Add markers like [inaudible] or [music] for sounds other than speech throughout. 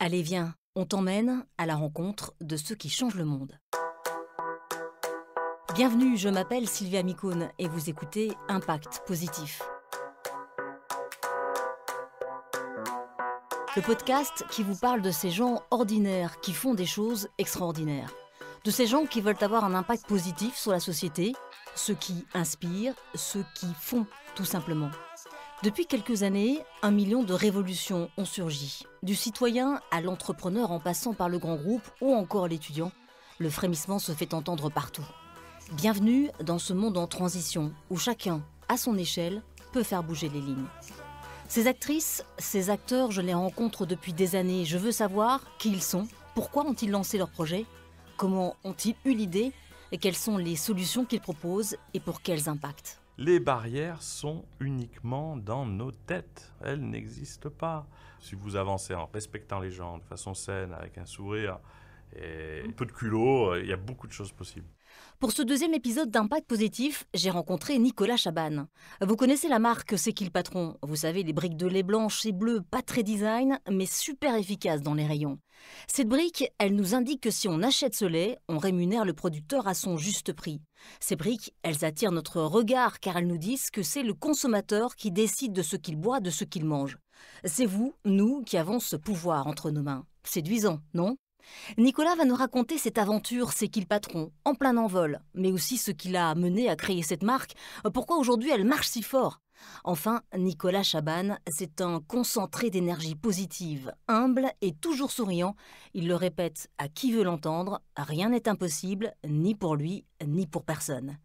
Allez, viens, on t'emmène à la rencontre de ceux qui changent le monde. Bienvenue, je m'appelle Sylvia Micone et vous écoutez Impact Positif. Le podcast qui vous parle de ces gens ordinaires qui font des choses extraordinaires. De ces gens qui veulent avoir un impact positif sur la société, ceux qui inspirent, ceux qui font tout simplement. Depuis quelques années, un million de révolutions ont surgi. Du citoyen à l'entrepreneur en passant par le grand groupe ou encore l'étudiant, le frémissement se fait entendre partout. Bienvenue dans ce monde en transition où chacun, à son échelle, peut faire bouger les lignes. Ces actrices, ces acteurs, je les rencontre depuis des années. Je veux savoir qui ils sont, pourquoi ont-ils lancé leur projet, comment ont-ils eu l'idée et quelles sont les solutions qu'ils proposent et pour quels impacts. Les barrières sont uniquement dans nos têtes. Elles n'existent pas. Si vous avancez en respectant les gens de façon saine, avec un sourire et un mm. peu de culot, euh, il y a beaucoup de choses possibles. Pour ce deuxième épisode d'Impact Positif, j'ai rencontré Nicolas Chaban. Vous connaissez la marque C'est qui le patron Vous savez, les briques de lait blanche et bleues, pas très design, mais super efficaces dans les rayons. Cette brique, elle nous indique que si on achète ce lait, on rémunère le producteur à son juste prix. Ces briques, elles attirent notre regard car elles nous disent que c'est le consommateur qui décide de ce qu'il boit, de ce qu'il mange. C'est vous, nous, qui avons ce pouvoir entre nos mains. Séduisant, non Nicolas va nous raconter cette aventure, c'est qu'il patron, en plein envol, mais aussi ce qui l'a amené à créer cette marque, euh, pourquoi aujourd'hui elle marche si fort, Enfin, Nicolas Chaban, c'est un concentré d'énergie positive, humble et toujours souriant. Il le répète à qui veut l'entendre, rien n'est impossible, ni pour lui, ni pour personne.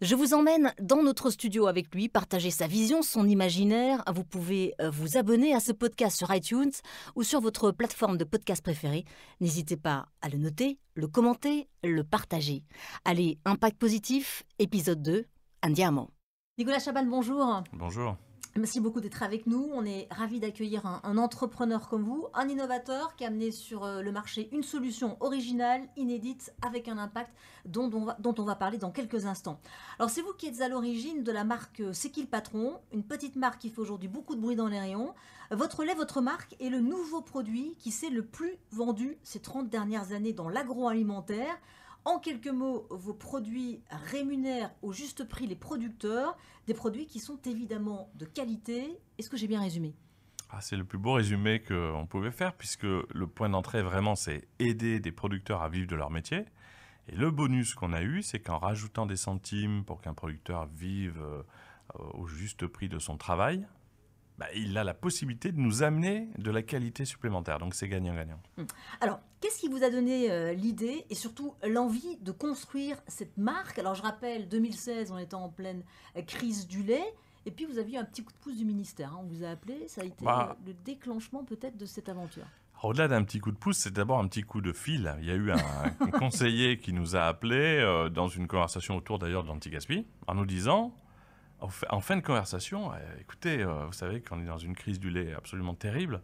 Je vous emmène dans notre studio avec lui, partager sa vision, son imaginaire. Vous pouvez euh, vous abonner à ce podcast sur iTunes ou sur votre plateforme de podcast préférée. N'hésitez pas à le noter, le commenter, le partager. Allez, impact positif, épisode 2, un diamant. Nicolas Chabal, bonjour. Bonjour. Merci beaucoup d'être avec nous. On est ravis d'accueillir un, entrepreneur comme vous, un innovateur qui a amené sur euh, le marché une solution originale, inédite, avec un impact dont, on va, dont on va parler dans quelques instants. Alors c'est vous qui êtes à l'origine de la marque euh, C'est qui le patron Une petite marque qui fait aujourd'hui beaucoup de bruit dans les rayons. Votre lait, votre marque est le nouveau produit qui s'est le plus vendu ces 30 dernières années dans l'agroalimentaire. En quelques mots, vos produits rémunèrent au juste prix les producteurs, des produits qui sont évidemment de qualité. Est-ce que j'ai bien résumé ah, c'est le plus beau résumé qu'on pouvait faire, puisque le point d'entrée, vraiment, c'est aider des producteurs à vivre de leur métier. Et le bonus qu'on a eu, c'est qu'en rajoutant des centimes pour qu'un producteur vive euh, au juste prix de son travail, bah, il a la possibilité de nous amener de la qualité supplémentaire. Donc c'est gagnant-gagnant. Hum. Alors, qu'est-ce qui vous a donné euh, l'idée et surtout l'envie de construire cette marque Alors je rappelle, 2016, on était en pleine euh, crise du lait. Et puis vous aviez un petit coup de pouce du ministère. Hein. On vous a appelé, ça a été bah. le, déclenchement peut-être de cette aventure. Au-delà d'un petit coup de pouce, c'est d'abord un petit coup de fil. Il y a eu un, [laughs] conseiller qui nous a appelé euh, dans une conversation autour d'ailleurs de lanti en nous disant en fin de conversation, euh, écoutez, euh, vous savez qu'on est dans une crise du lait absolument terrible.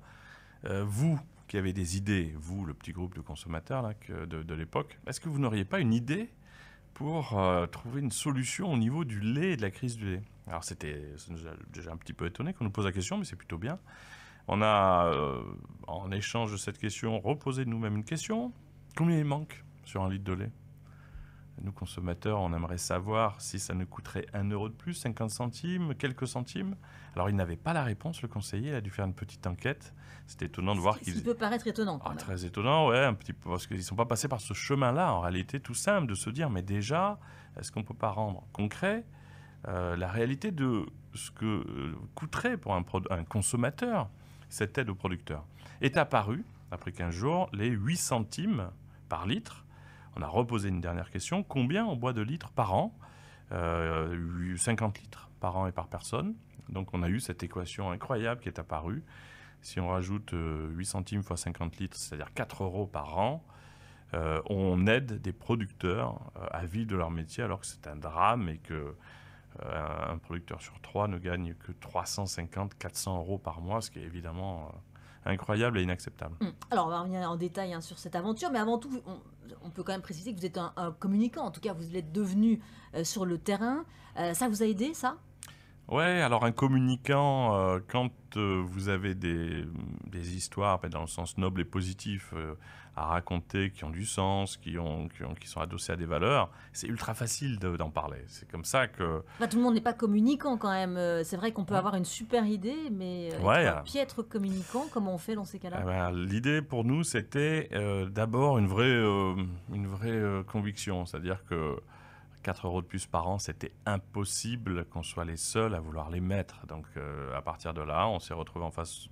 Euh, vous, qui avez des idées, vous, le petit groupe de consommateurs là, de, l'époque, est-ce que vous n'auriez pas une idée pour trouver une solution au niveau du lait et de la crise du lait Alors, c'était, déjà un petit peu étonné qu'on nous pose la question, mais c'est plutôt bien. On a, en échange de cette question, reposé nous-mêmes une question. Combien il manque sur un litre de lait nous, consommateurs, on aimerait savoir si ça nous coûterait 1 euro de plus, 50 centimes, quelques centimes. Alors, il n'avait pas la réponse, le conseiller. a dû faire une petite enquête. C'est étonnant de voir qu'il... peut paraître étonnant. Ah, très étonnant, ouais, un petit peu, parce qu'ils ne sont pas passés par ce chemin-là, en réalité, tout simple, de se dire, mais déjà, est-ce qu'on ne peut pas rendre concret euh, la réalité de ce que euh, coûterait pour un, un consommateur cette aide au producteur Est apparu, après 15 jours, les 8 centimes par litre on a reposé une dernière question. Combien on boit de litres par an 50 euh, litres par an et par personne. Donc on a eu cette équation incroyable qui est apparue. Si on rajoute 8 euh, centimes fois 50 litres, c'est-à-dire 4 euros par an, euh, on aide des producteurs à vivre de leur métier alors que c'est un drame et que un producteur sur trois ne gagne que 350-400 euros par mois, ce qui est évidemment incroyable et inacceptable. Hum. Alors on va revenir en détail hein, sur cette aventure, mais avant tout, on peut quand même préciser que vous êtes un, communicant, en tout cas vous l'êtes devenu euh, sur le terrain. Euh, ça vous a aidé, ça Ouais, alors un communicant, euh, quand euh, vous avez des, histoires, ben, dans le sens noble et positif, euh, à raconter, qui ont du sens, qui, ont, qui, sont adossées à des valeurs, c'est ultra facile d'en parler. C'est comme ça que... tout le monde n'est pas communicant quand même. Euh, c'est vrai qu'on peut avoir une super idée, mais ouais. être communicant, comment on fait dans ces cas-là ah ben, L'idée pour nous, c'était d'abord une vraie, une vraie conviction, c'est-à-dire que 4 euros de plus par an, c'était impossible qu'on soit les seuls à vouloir les mettre. Donc euh, à partir de là, on s'est retrouvé en face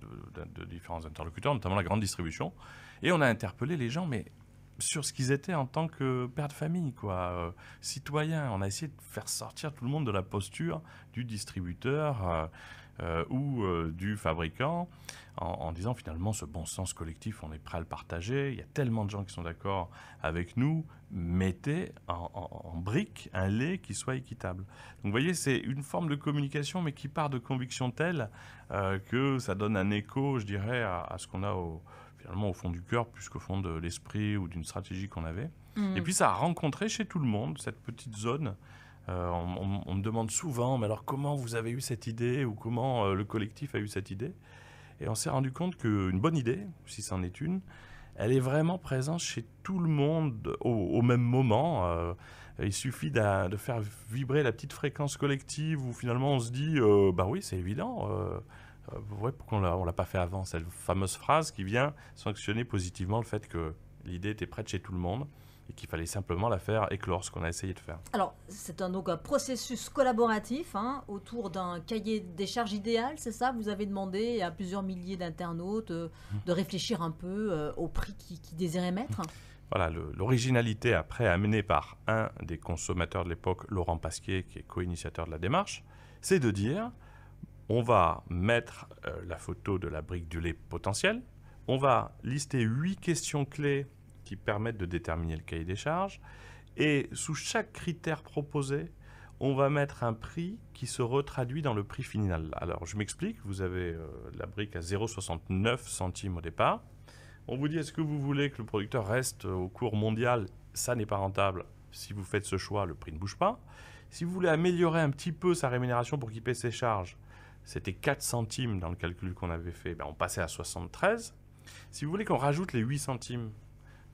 de, différents interlocuteurs, notamment la grande distribution, et on a interpellé les gens, mais sur ce qu'ils étaient en tant que père de famille, quoi, euh, citoyens. On a essayé de faire sortir tout le monde de la posture du distributeur. Euh, euh, ou euh, du fabricant en, disant finalement ce bon sens collectif, on est prêt à le partager, il y a tellement de gens qui sont d'accord avec nous, mettez en, brique un lait qui soit équitable. Donc vous voyez, c'est une forme de communication mais qui part de convictions telles euh, que ça donne un écho, je dirais, à, ce qu'on a finalement au fond du cœur plus qu'au fond de l'esprit ou d'une stratégie qu'on avait. Mmh. Et puis ça a rencontré chez tout le monde cette petite zone euh, on, me demande souvent, mais alors comment vous avez eu cette idée ou comment euh, le collectif a eu cette idée Et on s'est rendu compte qu'une bonne idée, si c'en est une, elle est vraiment présente chez tout le monde au, même moment. Euh, il suffit de faire vibrer la petite fréquence collective où finalement on se dit, bah oui, c'est évident. pourquoi on ne l'a pas fait avant Cette fameuse phrase qui vient sanctionner positivement le fait que l'idée était prête chez tout le monde qu'il fallait simplement la faire éclore, ce qu'on a essayé de faire. Alors, c'est un, donc un processus collaboratif hein, autour d'un cahier des charges idéal, c'est ça Vous avez demandé à plusieurs milliers d'internautes euh, mmh. de réfléchir un peu euh, au prix qu'ils désiraient mettre Voilà, l'originalité après amenée par un des consommateurs de l'époque, Laurent Pasquier, qui est co-initiateur de la démarche, c'est de dire on va mettre euh, la photo de la brique du lait potentielle, on va lister huit questions clés qui permettent de déterminer le cahier des charges. Et sous chaque critère proposé, on va mettre un prix qui se retraduit dans le prix final. Alors, je m'explique, vous avez euh, la brique à 0,69 centimes au départ. On vous dit, est-ce que vous voulez que le producteur reste au cours mondial Ça n'est pas rentable. Si vous faites ce choix, le prix ne bouge pas. Si vous voulez améliorer un petit peu sa rémunération pour qu'il paie ses charges, c'était 4 centimes dans le calcul qu'on avait fait, ben, on passait à 73. Si vous voulez qu'on rajoute les 8 centimes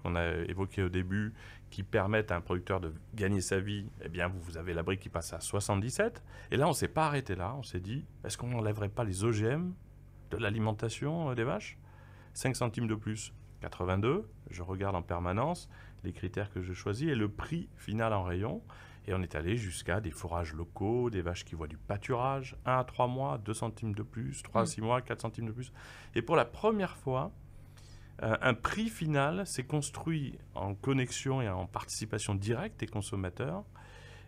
qu'on a évoqué au début, qui permettent à un producteur de gagner sa vie, eh bien, vous avez la brique qui passe à 77. Et là, on ne s'est pas arrêté là. On s'est dit, est-ce qu'on n'enlèverait pas les OGM de l'alimentation euh, des vaches 5 centimes de plus, 82. Je regarde en permanence les critères que je choisis et le prix final en rayon. Et on est allé jusqu'à des fourrages locaux, des vaches qui voient du pâturage, 1 à 3 mois, 2 centimes de plus, 3 à 6 mmh. mois, 4 centimes de plus. Et pour la première fois, euh, un prix final, s'est construit en connexion et en participation directe des consommateurs.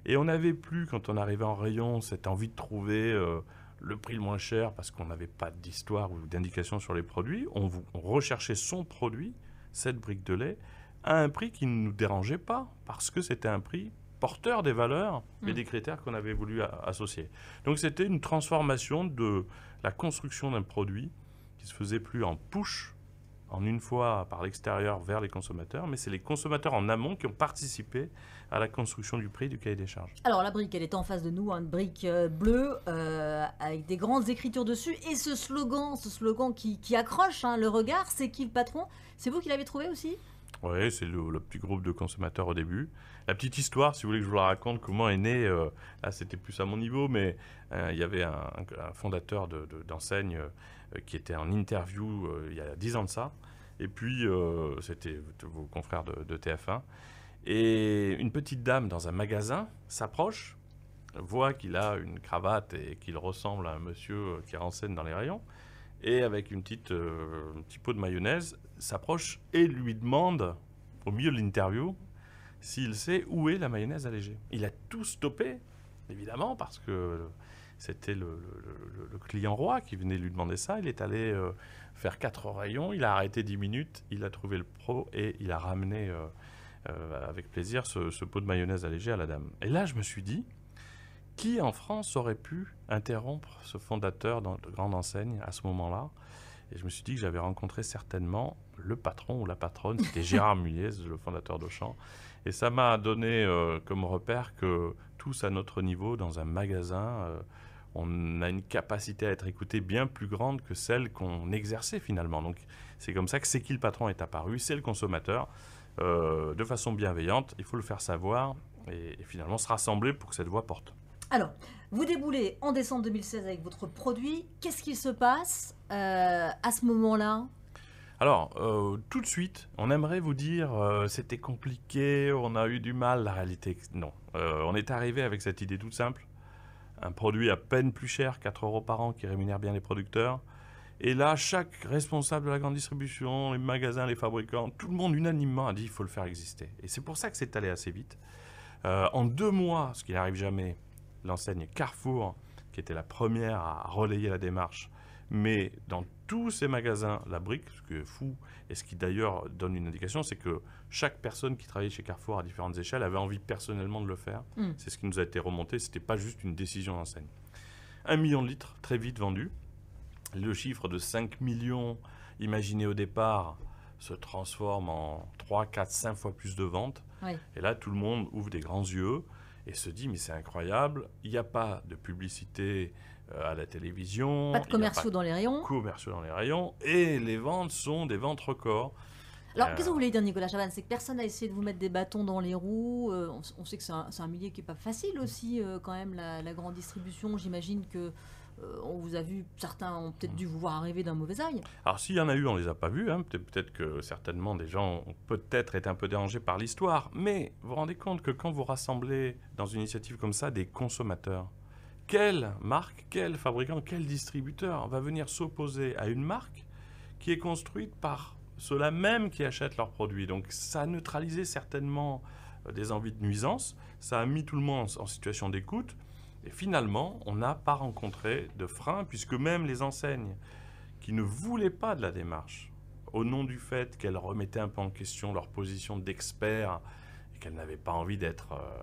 Et on n'avait plus, quand on arrivait en rayon, cette envie de trouver euh, le prix le moins cher parce qu'on n'avait pas d'histoire ou d'indication sur les produits. On, recherchait son produit, cette brique de lait, à un prix qui ne nous dérangeait pas parce que c'était un prix porteur des valeurs et mm. des critères qu'on avait voulu associer. Donc c'était une transformation de la construction d'un produit qui se faisait plus en push en une fois par l'extérieur vers les consommateurs, mais c'est les consommateurs en amont qui ont participé à la construction du prix du cahier des charges. Alors la brique, elle est en face de nous, hein, une brique euh, bleue euh, avec des grandes écritures dessus et ce slogan, ce slogan qui, accroche hein, le regard, c'est qui le patron C'est vous qui l'avez trouvé aussi oui, c'est le, petit groupe de consommateurs au début. La petite histoire, si vous voulez que je vous la raconte, comment est né, euh, là c'était plus à mon niveau, mais euh, il y avait un, fondateur d'enseigne euh, qui était en interview euh, il y a 10 ans de ça. Et puis, euh, c'était vos confrères de, TF1. Et une petite dame dans un magasin s'approche, voit qu'il a une cravate et qu'il ressemble à un monsieur qui renseigne dans les rayons, et avec une petite, un petit pot de mayonnaise, s'approche et lui demande, au milieu de l'interview, s'il sait où est la mayonnaise allégée. Il a tout stoppé, évidemment, parce que c'était le, client roi qui venait lui demander ça. Il est allé euh, faire quatre rayons, il a arrêté 10 minutes, il a trouvé le pro et il a ramené euh, euh, avec plaisir ce, pot de mayonnaise allégée à la dame. Et là, je me suis dit, qui en France aurait pu interrompre ce fondateur de grande enseigne à ce moment-là Et je me suis dit que j'avais rencontré certainement le patron ou la patronne, c'était [laughs] Gérard Muliez, le fondateur d'Auchan. Et ça m'a donné comme repère que tous à notre niveau, dans un magasin, on a une capacité à être écouté bien plus grande que celle qu'on exerçait finalement. Donc c'est comme ça que c'est qui le patron est apparu, c'est le consommateur, euh, de façon bienveillante, il faut le faire savoir et, finalement se rassembler pour que cette voix porte. Alors, vous déboulez en décembre 2016 avec votre produit, qu'est-ce qui se passe euh, à ce moment-là alors, euh, tout de suite, on aimerait vous dire c'était compliqué, on a eu du mal, la réalité. Non. on est arrivé avec cette idée toute simple un produit à peine plus cher, 4 euros par an, qui rémunère bien les producteurs. Et là, chaque responsable de la grande distribution, les magasins, les fabricants, tout le monde unanimement a dit qu'il faut le faire exister. Et c'est pour ça que c'est allé assez vite. Euh, en deux mois, ce qui n'arrive jamais, l'enseigne Carrefour, qui était la première à relayer la démarche, mais dans tous ces magasins, la brique, ce qui est fou, et ce qui d'ailleurs donne une indication, c'est que chaque personne qui travaillait chez Carrefour à différentes échelles avait envie personnellement de le faire. Hmm. C'est ce qui nous a été remonté, ce n'était pas juste une décision d'enseigne. Un million de litres, très vite vendu. Le chiffre de 5 millions imaginé au départ se transforme en 3, 4, 5 fois plus de ventes. Et là, tout le monde ouvre des grands yeux et se dit, mais c'est incroyable, il n'y a pas de publicité euh, à la télévision. Pas de commerciaux dans les rayons. Commerciaux dans les rayons. Et les ventes sont des ventes records. Alors, qu'est-ce que euh, vous voulez dire, Nicolas Chaban C'est que personne n'a essayé de vous mettre des bâtons dans les roues. Euh, on, sait que c'est un, milieu qui n'est pas facile aussi, quand même, la, grande distribution. J'imagine que on vous a vu, certains ont peut-être dû vous voir arriver d'un mauvais œil. Alors s'il y en a eu, on ne les a pas vus. Hein. Peut-être que certainement des gens ont peut-être été un peu dérangés par l'histoire. Mais vous vous rendez compte que quand vous rassemblez dans une initiative comme ça des consommateurs, quelle marque, quel fabricant, quel distributeur va venir s'opposer à une marque qui est construite par ceux-là même qui achètent leurs produits. Donc ça a neutralisé certainement euh, des envies de nuisance, ça a mis tout le monde en situation d'écoute, et finalement, on n'a pas rencontré de frein, puisque même les enseignes qui ne voulaient pas de la démarche, au nom du fait qu'elles remettaient un peu en question leur position d'expert et qu'elles n'avaient pas envie d'être euh,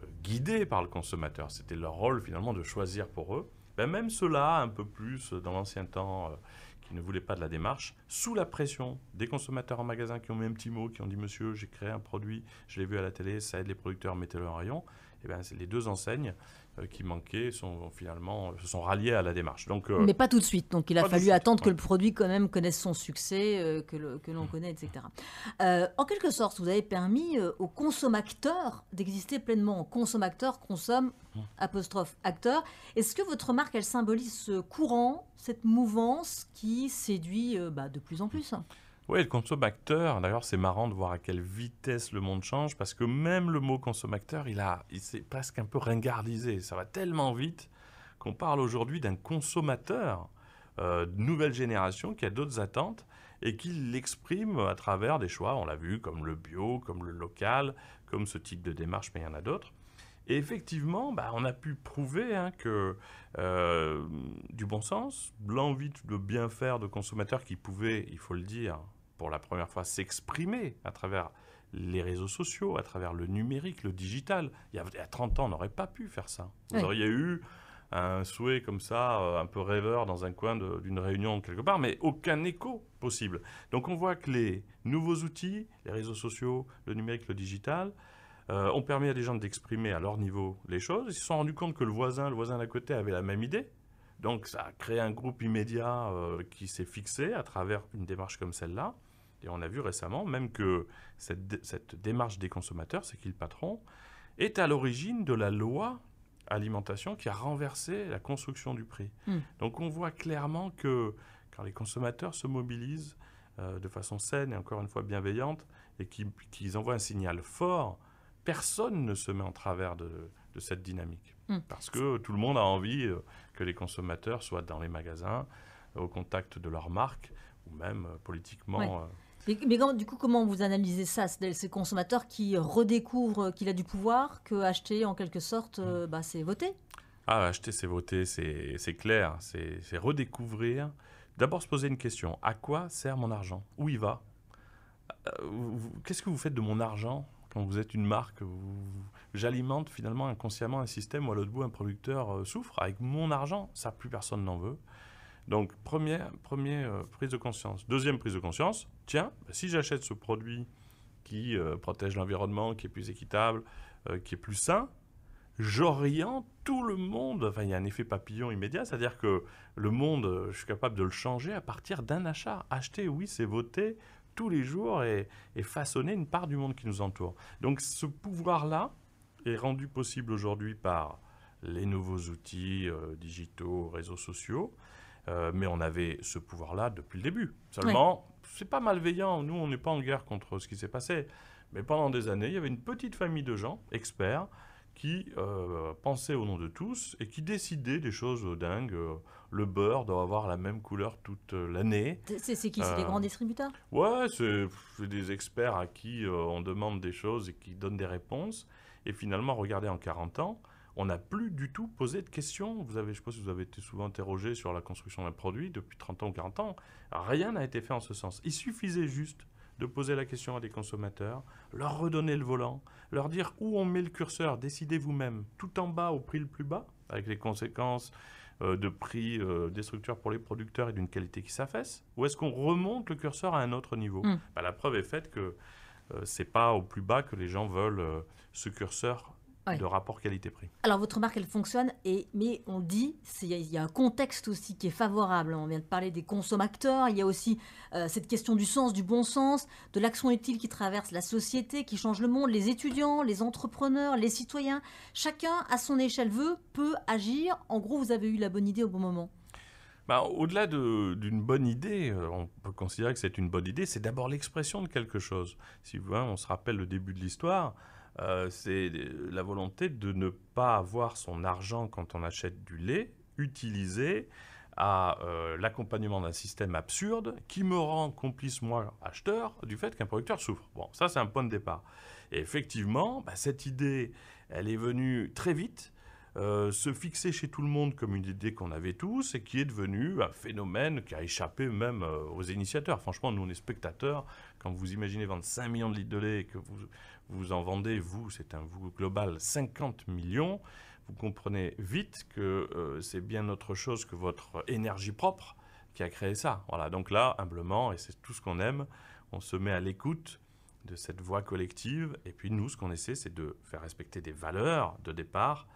euh, guidés par le consommateur. C'était leur rôle finalement de choisir pour eux. Ben même ceux-là, un peu plus euh, dans l'ancien temps, euh, qui ne voulaient pas de la démarche, sous la pression des consommateurs en magasin qui ont mis un petit mot, qui ont dit Monsieur, j'ai créé un produit, je l'ai vu à la télé, ça aide les producteurs, mettez-le en rayon eh ben, les deux enseignes euh, qui manquaient sont finalement se sont ralliées à la démarche. Donc, euh, Mais pas tout de suite. Donc il a fallu attendre que le produit quand même connaisse son succès, euh, que l'on connaisse, mm. connaît, etc. en quelque sorte, vous avez permis aux consommateurs d'exister pleinement. Consommateurs consomme mm. apostrophe acteur. Est-ce que votre marque elle symbolise ce courant, cette mouvance qui séduit bah, de plus en plus oui, le consommateur, d'ailleurs c'est marrant de voir à quelle vitesse le monde change, parce que même le mot consommateur, il, a, il s'est presque un peu ringardisé, ça va tellement vite qu'on parle aujourd'hui d'un consommateur euh, de nouvelle génération qui a d'autres attentes et qui l'exprime à travers des choix, on l'a vu, comme le bio, comme le local, comme ce type de démarche, mais il y en a d'autres. Et effectivement, bah, on a pu prouver hein, que euh, du bon sens, l'envie de bien faire de consommateurs qui pouvaient, il faut le dire, pour la première fois s'exprimer à travers les réseaux sociaux, à travers le numérique, le digital. Il y a, 30 ans, on n'aurait pas pu faire ça. Vous auriez eu un souhait comme ça, euh, un peu rêveur dans un coin d'une réunion quelque part, mais aucun écho possible. Donc on voit que les nouveaux outils, les réseaux sociaux, le numérique, le digital, euh, ont permis à des gens d'exprimer à leur niveau les choses. Ils se sont rendus compte que le voisin, le voisin d'à côté avait la même idée. Donc ça a créé un groupe immédiat euh, qui s'est fixé à travers une démarche comme celle-là. Et on a vu récemment même que cette, démarche des consommateurs, c'est qui patron, est à l'origine de la loi alimentation qui a renversé la construction du prix. Hmm. Donc on voit clairement que quand les consommateurs se mobilisent euh, de façon saine et encore une fois bienveillante et qu'ils envoient un signal fort, personne ne se met en travers de, cette dynamique. Hmm. Parce que tout le monde a envie euh, que les consommateurs soient dans les magasins, au contact de leur marque ou même euh, politiquement. Mais, du coup, comment vous analysez ça C'est le consommateur qui redécouvre euh, qu'il a du pouvoir, que acheter, en quelque sorte, euh, mm. bah, c'est voter Ah, acheter, c'est voter, c'est clair. C'est redécouvrir. D'abord, se poser une question. À quoi sert mon argent Où il va euh, Qu'est-ce que vous faites de mon argent quand vous êtes une marque, j'alimente finalement inconsciemment un système où à l'autre bout un producteur souffre. Avec mon argent, ça plus personne n'en veut. Donc, première, euh, prise de conscience. Deuxième prise de conscience, tiens, ben, si j'achète ce produit qui euh, protège l'environnement, qui est plus équitable, euh, qui est plus sain, j'oriente tout le monde. Enfin, il y a un effet papillon immédiat, c'est-à-dire que le monde, je suis capable de le changer à partir d'un achat. Acheter, oui, c'est voter tous les jours et, façonner une part du monde qui nous entoure. Donc, ce pouvoir-là est rendu possible aujourd'hui par les nouveaux outils digitaux, réseaux sociaux, euh, mais on avait ce pouvoir-là depuis le début. Seulement, c'est pas malveillant. Nous, on n'est pas en guerre contre ce qui s'est passé. Mais pendant des années, il y avait une petite famille de gens, experts, qui euh, pensaient au nom de tous et qui décidaient des choses dingues. Euh, le beurre doit avoir la même couleur toute l'année. C'est qui C'est des grands distributeurs Ouais, c'est des experts à qui on demande des choses et qui donnent des réponses. Et finalement, regardez en 40 ans, on n'a plus du tout posé de questions. Vous avez, je pense, que vous avez été souvent interrogé sur la construction d'un produit depuis 30 ans ou 40 ans. Rien n'a été fait en ce sens. Il suffisait juste de poser la question à des consommateurs, leur redonner le volant, leur dire où on met le curseur, décidez vous-même, tout en bas au prix le plus bas, avec les conséquences euh, de prix euh, destructeurs pour les producteurs et d'une qualité qui s'affaisse, ou est-ce qu'on remonte le curseur à un autre niveau hmm. bah, La preuve est faite que euh, c'est pas au plus bas que les gens veulent ce curseur de rapport qualité-prix. Alors votre marque, elle fonctionne, et, mais on dit, il y, a un contexte aussi qui est favorable. Hein. On vient de parler des consommateurs, il y a aussi euh, cette question du sens, du bon sens, de l'action utile qui traverse la société, qui change le monde, les étudiants, les entrepreneurs, les citoyens. Chacun, à son échelle, veut, peut agir. En gros, vous avez eu la bonne idée au bon moment. Bah, au-delà d'une bonne idée, euh, on peut considérer que c'est une bonne idée, c'est d'abord l'expression de quelque chose. Si vous voulez on se rappelle le début de l'histoire, euh, c'est la volonté de ne pas avoir son argent quand on achète du lait utilisé à euh, l'accompagnement d'un système absurde qui me rend complice, moi, acheteur, du fait qu'un producteur souffre. Bon, ça, c'est un point de départ. Et effectivement, bah, cette idée, elle est venue très vite euh, se fixer chez tout le monde comme une idée qu'on avait tous et qui est devenue un phénomène qui a échappé même euh, aux initiateurs. Franchement, nous, on est spectateurs. Quand vous imaginez vendre 5 millions de litres de lait et que vous, vous en vendez, vous, c'est un vous global, 50 millions, vous comprenez vite que euh, c'est bien autre chose que votre énergie propre qui a créé ça. Voilà, donc là, humblement, et c'est tout ce qu'on aime, on se met à l'écoute de cette voix collective. Et puis nous, ce qu'on essaie, c'est de faire respecter des valeurs de départ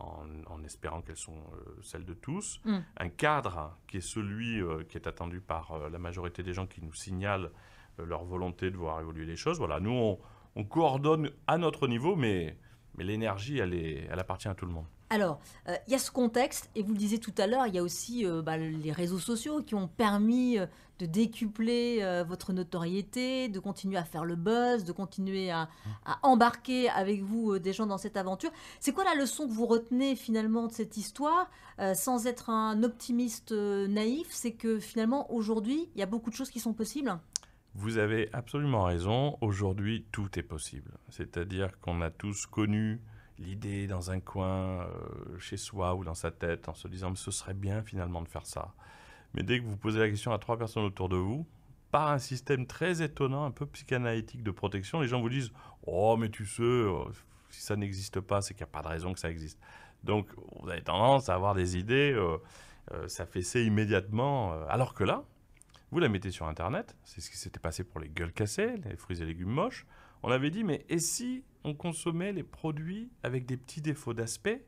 en, espérant qu'elles sont euh, celles de tous, mm. un cadre qui est celui euh, qui est attendu par euh, la majorité des gens qui nous signalent leur volonté de voir évoluer les choses. Voilà, nous, on, on coordonne à notre niveau, mais, mais l'énergie, elle, elle appartient à tout le monde. Alors, euh, il y a ce contexte, et vous le disiez tout à l'heure, il y a aussi euh, bah, les réseaux sociaux qui ont permis euh, de décupler votre notoriété, de continuer à faire le buzz, de continuer à embarquer avec vous des gens dans cette aventure. C'est quoi la leçon que vous retenez finalement de cette histoire, sans être un optimiste naïf C'est que finalement, aujourd'hui, il y a beaucoup de choses qui sont possibles vous avez absolument raison, aujourd'hui tout est possible. C'est-à-dire qu'on a tous connu l'idée dans un coin euh, chez soi ou dans sa tête en se disant ce serait bien finalement de faire ça. Mais dès que vous posez la question à trois personnes autour de vous, par un système très étonnant, un peu psychanalytique de protection, les gens vous disent Oh, mais tu sais, euh, si ça n'existe pas, c'est qu'il n'y a pas de raison que ça existe. Donc vous avez tendance à avoir des idées, euh, ça fait ça immédiatement, alors que là, vous la mettez sur Internet, c'est ce qui s'était passé pour les gueules cassées, les fruits et légumes moches. On avait dit, mais et si on consommait les produits avec des petits défauts d'aspect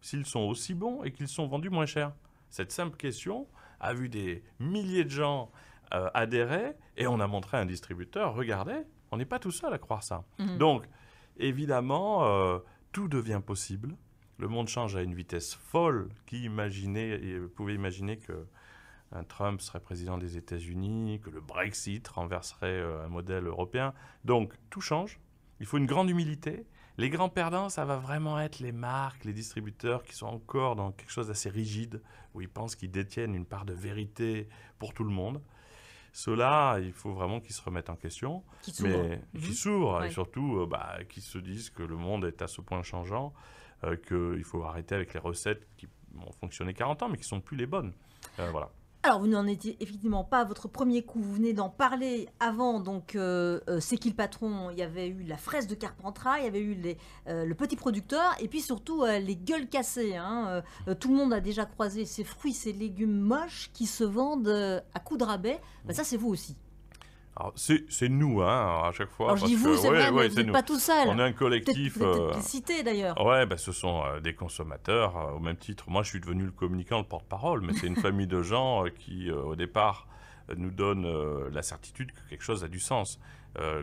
s'ils sont aussi bons et qu'ils sont vendus moins cher Cette simple question a vu des milliers de gens euh, adhérer et on a montré à un distributeur, regardez, on n'est pas tout seul à croire ça. Mhm. Donc, évidemment, euh, tout devient possible. Le monde change à une vitesse folle. Qui imaginait, euh, pouvait imaginer que un Trump serait président des États-Unis, que le Brexit renverserait un modèle européen. Donc tout change. Il faut une grande humilité. Les grands perdants, ça va vraiment être les marques, les distributeurs qui sont encore dans quelque chose d'assez rigide, où ils pensent qu'ils détiennent une part de vérité pour tout le monde. Ceux-là, il faut vraiment qu'ils se remettent en question, qui mais mhm. qui s'ouvrent, et surtout qu'ils euh, bah, qui se disent que le monde est à ce point changeant euh, qu'il faut arrêter avec les recettes qui ont fonctionné 40 ans, mais qui ne sont plus les bonnes. Euh, voilà. Alors, vous n'en étiez effectivement pas à votre premier coup. Vous venez d'en parler avant, donc euh, euh, c'est qui le patron Il y avait eu la fraise de Carpentras, il y avait eu les, euh, le petit producteur, et puis surtout les gueules cassées. Hein. tout le monde a déjà croisé ces fruits, ces légumes moches qui se vendent à coups de rabais. Ben, ça, c'est vous aussi. C'est nous, hein, à chaque fois. je dis vous, c'est pas tout seul. On est un collectif. Vous euh, une cité d'ailleurs. Ouais, bah, ce sont euh, des consommateurs. Euh, au même titre, moi, je suis devenu le communicant, le porte-parole, mais c'est une [laughs] famille de gens qui, au départ, nous donne la certitude que quelque chose a du sens.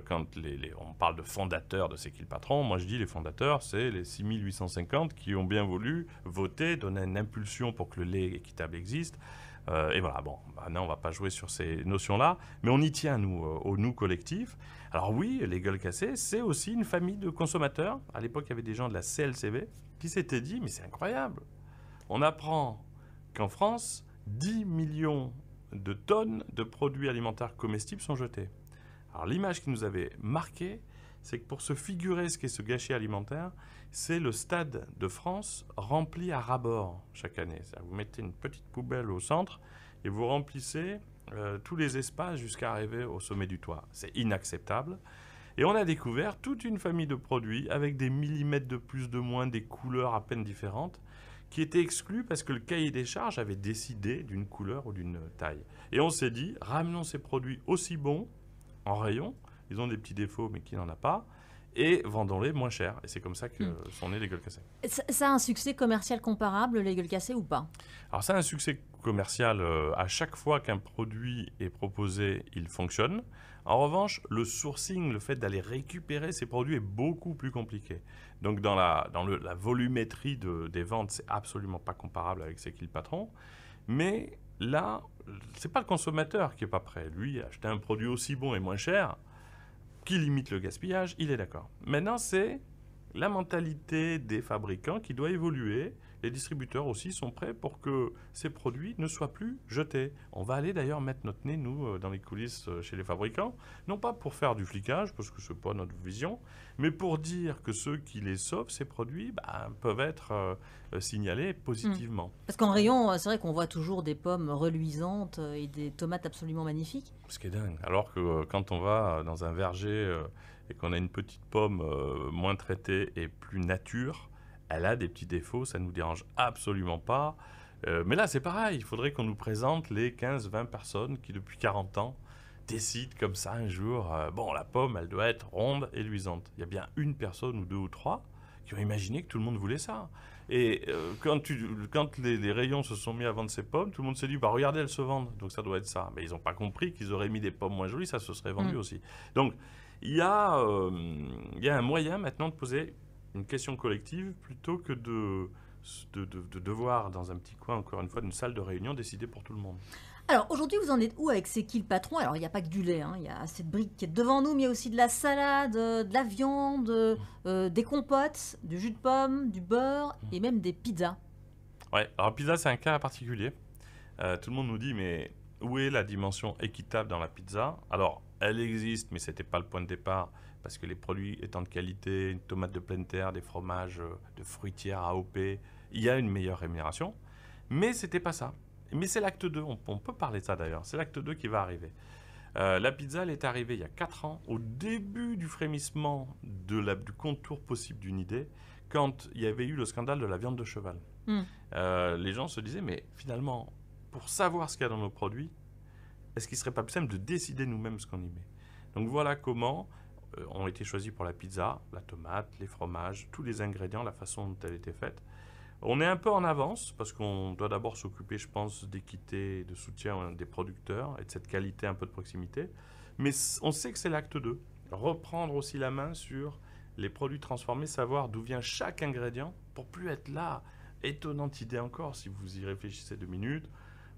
quand les, on parle de fondateurs de ce qui le patron, moi je dis les fondateurs, c'est les 6850 qui ont bien voulu voter, donner une impulsion pour que le lait équitable existe. Euh, et voilà, bon, maintenant, on va pas jouer sur ces notions-là, mais on y tient, nous, euh, au nous collectif. Alors oui, les gueules cassées, c'est aussi une famille de consommateurs. À l'époque, il y avait des gens de la CLCV qui s'étaient dit, mais c'est incroyable. On apprend qu'en France, 10 millions de tonnes de produits alimentaires comestibles sont jetés. Alors l'image qui nous avait marqué, c'est que pour se figurer ce qu'est ce gâchis alimentaire, c'est le stade de France rempli à ras chaque année. Vous mettez une petite poubelle au centre et vous remplissez euh, tous les espaces jusqu'à arriver au sommet du toit. C'est inacceptable. Et on a découvert toute une famille de produits avec des millimètres de plus, de moins, des couleurs à peine différentes qui étaient exclus parce que le cahier des charges avait décidé d'une couleur ou d'une taille. Et on s'est dit, ramenons ces produits aussi bons en rayon, ils ont des petits défauts, mais qui n'en a pas et vendons-les moins cher. Et c'est comme ça que hmm. sont nés les gueules cassées. Ça, a un succès commercial comparable, les gueules cassées, ou pas Alors ça a un succès commercial. Euh, à chaque fois qu'un produit est proposé, il fonctionne. En revanche, le sourcing, le fait d'aller récupérer ces produits est beaucoup plus compliqué. Donc dans la, dans le, la volumétrie des ventes, c'est absolument pas comparable avec ce qui le patron. Mais là, c'est pas le consommateur qui est pas prêt. Lui, acheter un produit aussi bon et moins cher, qui limite le gaspillage, il est d'accord. Maintenant, c'est la mentalité des fabricants qui doit évoluer les distributeurs aussi sont prêts pour que ces produits ne soient plus jetés. On va aller d'ailleurs mettre notre nez, nous, euh, dans les coulisses euh, chez les fabricants, non pas pour faire du flicage, parce que ce n'est pas notre vision, mais pour dire que ceux qui les sauvent, ces produits, bah, peuvent être euh, signalés positivement. Hmm. Parce qu'en rayon, c'est vrai qu'on voit toujours des pommes reluisantes et des tomates absolument magnifiques. Ce qui est dingue. Alors que quand on va dans un verger et qu'on a une petite pomme moins traitée et plus nature, elle a des petits défauts, ça ne nous dérange absolument pas. Euh, mais là, c'est pareil, il faudrait qu'on nous présente les 15-20 personnes qui, depuis 40 ans, décident comme ça un jour, euh, bon, la pomme, elle doit être ronde et luisante. Il y a bien une personne ou deux ou trois qui ont imaginé que tout le monde voulait ça. Et euh, quand, les, rayons se sont mis à vendre ces pommes, tout le monde s'est dit, bah regardez, elles se vendent, donc ça doit être ça. Mais ils n'ont pas compris qu'ils auraient mis des pommes moins jolies, ça se serait vendu mm. aussi. Donc, il y a un moyen maintenant de poser une question collective plutôt que de, de, devoir, dans un petit coin, encore une fois, d'une salle de réunion, décidée pour tout le monde. Alors aujourd'hui, vous en êtes où avec ces qui le patron Alors il n'y a pas que du lait, hein. il y a cette brique qui est devant nous, mais il y a aussi de la salade, euh, de la viande, euh, euh, des compotes, du jus de pomme, du beurre et même des pizzas. Ouais, alors pizza c'est un cas particulier. tout le monde nous dit, mais où est la dimension équitable dans la pizza Alors elle existe, mais ce n'était pas le point de départ parce que les produits étant de qualité, une tomate de pleine terre, des fromages euh, de fruitière AOP, il y a une meilleure rémunération. Mais ce c'était pas ça. Mais c'est l'acte 2, on, peut parler de ça d'ailleurs, c'est l'acte 2 qui va arriver. Euh, la pizza, elle est arrivée il y a 4 ans, au début du frémissement de du contour possible d'une idée, quand il y avait eu le scandale de la viande de cheval. Hmm. Euh, les gens se disaient, mais finalement, pour savoir ce qu'il y a dans nos produits, est-ce qu'il ne serait pas plus simple de décider nous-mêmes ce qu'on y met Donc voilà comment euh, ont été choisis pour la pizza, la tomate, les fromages, tous les ingrédients, la façon dont elle était faite. On est un peu en avance parce qu'on doit d'abord s'occuper, je pense, d'équité, de soutien hein, des producteurs et de cette qualité un peu de proximité. Mais on sait que c'est l'acte 2. Reprendre aussi la main sur les produits transformés, savoir d'où vient chaque ingrédient pour plus être là. Étonnante idée encore si vous y réfléchissez deux minutes.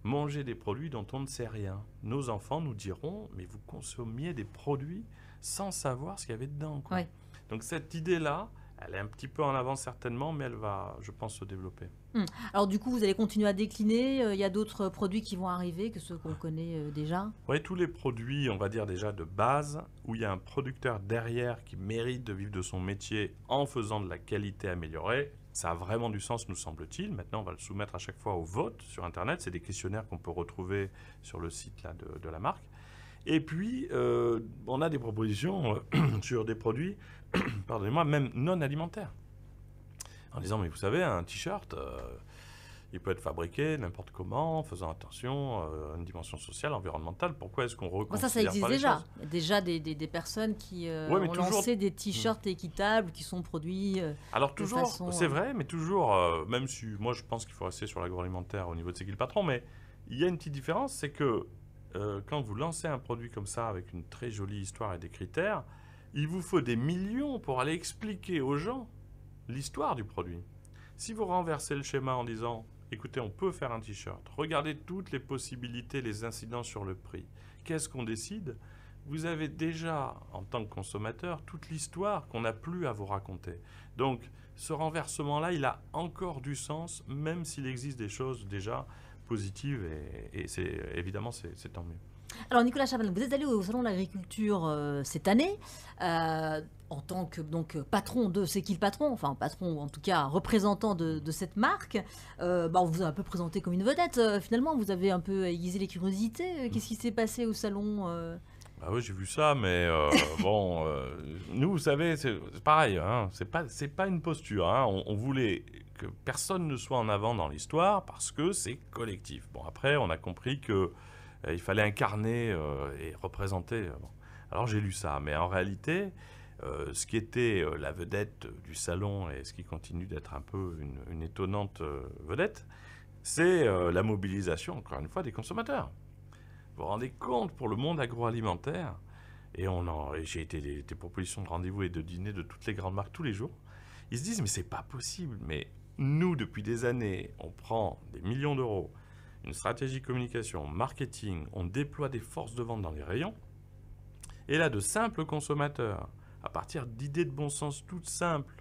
Manger des produits dont on ne sait rien. Nos enfants nous diront, mais vous consommiez des produits sans savoir ce qu'il y avait dedans. Quoi. Donc cette idée-là, elle est un petit peu en avant certainement, mais elle va, je pense, se développer. Hum. Alors du coup, vous allez continuer à décliner. Euh, il y a d'autres produits qui vont arriver que ceux qu'on connaît euh, déjà. Oui, tous les produits, on va dire déjà de base, où il y a un producteur derrière qui mérite de vivre de son métier en faisant de la qualité améliorée. Ça a vraiment du sens, nous semble-t-il. Maintenant, on va le soumettre à chaque fois au vote sur Internet. C'est des questionnaires qu'on peut retrouver sur le site là, de la marque. Et puis, euh, on a des propositions euh, [clears throat] sur des produits, [clears throat] pardonnez-moi, même non alimentaires. En disant, mais vous savez, un t-shirt, euh, il peut être fabriqué n'importe comment, en faisant attention à une dimension sociale, environnementale. Pourquoi est-ce qu'on reconsidère Ça, ça existe déjà. déjà des, personnes qui ont lancé des t-shirts hmm. équitables qui sont produits. Alors, toujours, c'est vrai, mais toujours, même si moi je pense qu'il faut rester sur l'agroalimentaire au niveau de ses qui patron, mais il y a une petite différence c'est que euh, quand vous lancez un produit comme ça avec une très jolie histoire et des critères, il vous faut des millions pour aller expliquer aux gens l'histoire du produit. Si vous renversez le schéma en disant écoutez, on peut faire un t-shirt, regardez toutes les possibilités, les incidents sur le prix, qu'est-ce qu'on décide Vous avez déjà, en tant que consommateur, toute l'histoire qu'on n'a plus à vous raconter. Donc, ce renversement-là, il a encore du sens, même s'il existe des choses déjà positive et, c'est évidemment c'est tant mieux. Alors Nicolas Chaval, vous êtes allé au Salon de l'Agriculture euh, cette année euh, en tant que donc patron de C'est qui le patron Enfin patron en tout cas représentant de, cette marque. Euh, bah, on vous a un peu présenté comme une vedette finalement. Vous avez un peu aiguisé les curiosités. Qu'est-ce qui s'est passé au salon ah oui, j'ai vu ça, mais [laughs] bon, nous, vous savez, c'est pareil, hein, c'est pas, c'est pas une posture. Hein, on, voulait personne ne soit en avant dans l'histoire parce que c'est collectif. Bon, après, on a compris que euh, il fallait incarner euh, et représenter. Euh, Alors j'ai lu ça, mais en réalité, ce qui était la vedette du salon et ce qui continue d'être un peu une, étonnante vedette, c'est la mobilisation, encore une fois, des consommateurs. Vous vous rendez compte pour le monde agroalimentaire et, on j'ai été des, propositions de rendez-vous et de dîner de toutes les grandes marques tous les jours ils se disent mais c'est pas possible mais nous, depuis des années, on prend des millions d'euros, une stratégie de communication, marketing, on déploie des forces de vente dans les rayons. Et là, de simples consommateurs, à partir d'idées de bon sens toutes simples